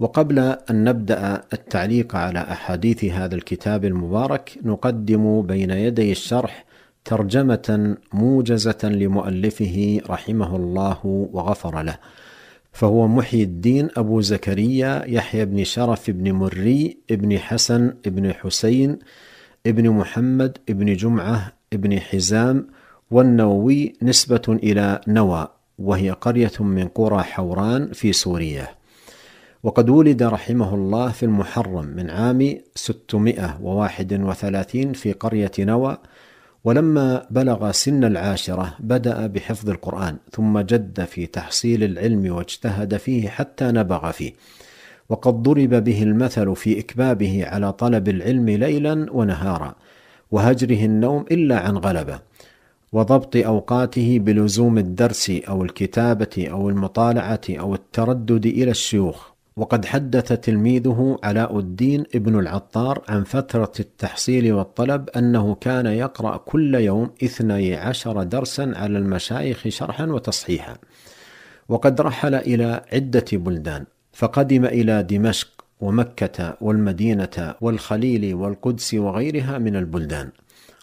وقبل ان نبدا التعليق على احاديث هذا الكتاب المبارك نقدم بين يدي الشرح ترجمه موجزه لمؤلفه رحمه الله وغفر له فهو محي الدين ابو زكريا يحيى بن شرف بن مري بن حسن بن حسين بن محمد بن جمعه بن حزام والنووي نسبه الى نوى وهي قريه من قرى حوران في سوريا وقد ولد رحمه الله في المحرم من عام 631 في قرية نوى ولما بلغ سن العاشرة بدأ بحفظ القرآن ثم جد في تحصيل العلم واجتهد فيه حتى نبغ فيه وقد ضرب به المثل في إكبابه على طلب العلم ليلا ونهارا وهجره النوم إلا عن غلبة وضبط أوقاته بلزوم الدرس أو الكتابة أو المطالعة أو التردد إلى الشيوخ وقد حدث تلميذه علاء الدين ابن العطار عن فترة التحصيل والطلب أنه كان يقرأ كل يوم اثني عشر درسا على المشايخ شرحا وتصحيحا وقد رحل إلى عدة بلدان فقدم إلى دمشق ومكة والمدينة والخليل والقدس وغيرها من البلدان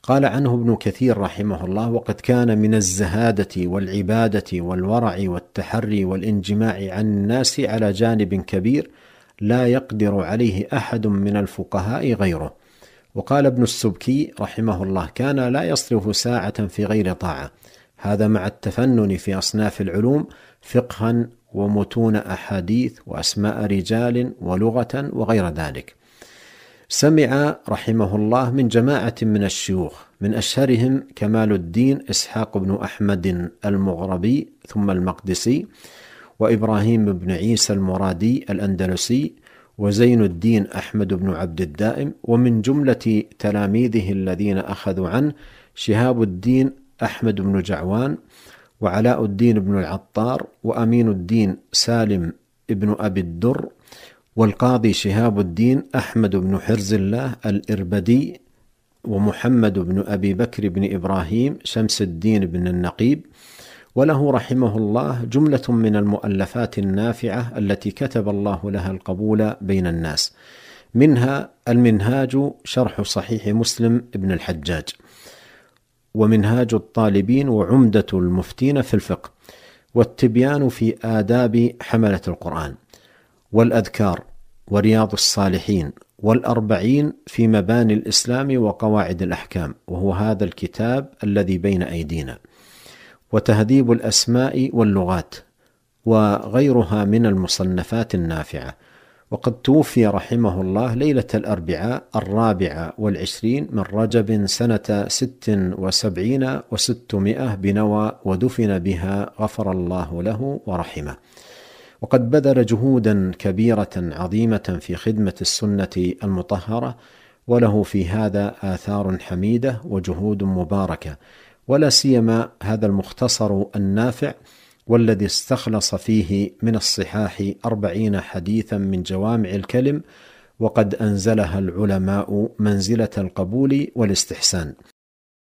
قال عنه ابن كثير رحمه الله وقد كان من الزهاده والعباده والورع والتحري والانجماع عن الناس على جانب كبير لا يقدر عليه احد من الفقهاء غيره وقال ابن السبكي رحمه الله كان لا يصرف ساعه في غير طاعه هذا مع التفنن في اصناف العلوم فقها ومتون احاديث واسماء رجال ولغه وغير ذلك سمع رحمه الله من جماعة من الشيوخ من أشهرهم كمال الدين إسحاق بن أحمد المغربي ثم المقدسي وإبراهيم بن عيسى المرادي الأندلسي وزين الدين أحمد بن عبد الدائم ومن جملة تلاميذه الذين أخذوا عنه شهاب الدين أحمد بن جعوان وعلاء الدين بن العطار وأمين الدين سالم ابن أبي الدر والقاضي شهاب الدين أحمد بن حرز الله الإربدي ومحمد بن أبي بكر بن إبراهيم شمس الدين بن النقيب وله رحمه الله جملة من المؤلفات النافعة التي كتب الله لها القبول بين الناس منها المنهاج شرح صحيح مسلم بن الحجاج ومنهاج الطالبين وعمدة المفتين في الفقه والتبيان في آداب حملة القرآن والأذكار ورياض الصالحين والأربعين في مباني الإسلام وقواعد الأحكام وهو هذا الكتاب الذي بين أيدينا وتهذيب الأسماء واللغات وغيرها من المصنفات النافعة وقد توفي رحمه الله ليلة الأربعاء الرابعة والعشرين من رجب سنة ست وسبعين وستمائة بنوى ودفن بها غفر الله له ورحمه وقد بذل جهودا كبيره عظيمه في خدمه السنه المطهره وله في هذا اثار حميده وجهود مباركه ولا سيما هذا المختصر النافع والذي استخلص فيه من الصحاح أربعين حديثا من جوامع الكلم وقد أنزلها العلماء منزلة القبول والاستحسان